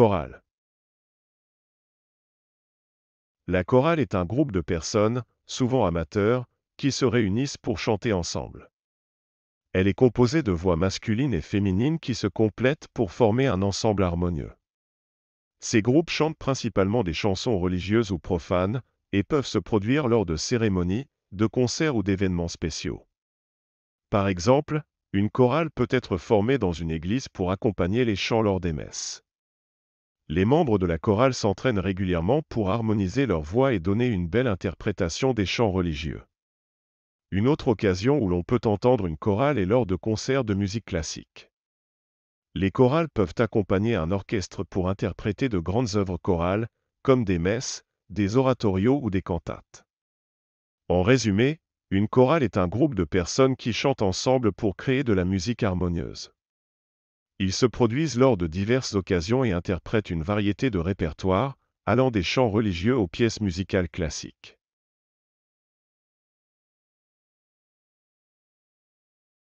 Chorale La chorale est un groupe de personnes, souvent amateurs, qui se réunissent pour chanter ensemble. Elle est composée de voix masculines et féminines qui se complètent pour former un ensemble harmonieux. Ces groupes chantent principalement des chansons religieuses ou profanes et peuvent se produire lors de cérémonies, de concerts ou d'événements spéciaux. Par exemple, une chorale peut être formée dans une église pour accompagner les chants lors des messes. Les membres de la chorale s'entraînent régulièrement pour harmoniser leur voix et donner une belle interprétation des chants religieux. Une autre occasion où l'on peut entendre une chorale est lors de concerts de musique classique. Les chorales peuvent accompagner un orchestre pour interpréter de grandes œuvres chorales, comme des messes, des oratorios ou des cantates. En résumé, une chorale est un groupe de personnes qui chantent ensemble pour créer de la musique harmonieuse. Ils se produisent lors de diverses occasions et interprètent une variété de répertoires, allant des chants religieux aux pièces musicales classiques.